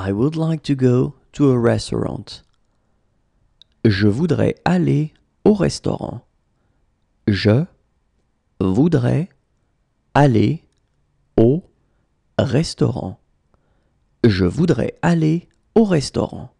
I would like to go to a restaurant. Je voudrais aller au restaurant. Je voudrais aller au restaurant. Je voudrais aller au restaurant.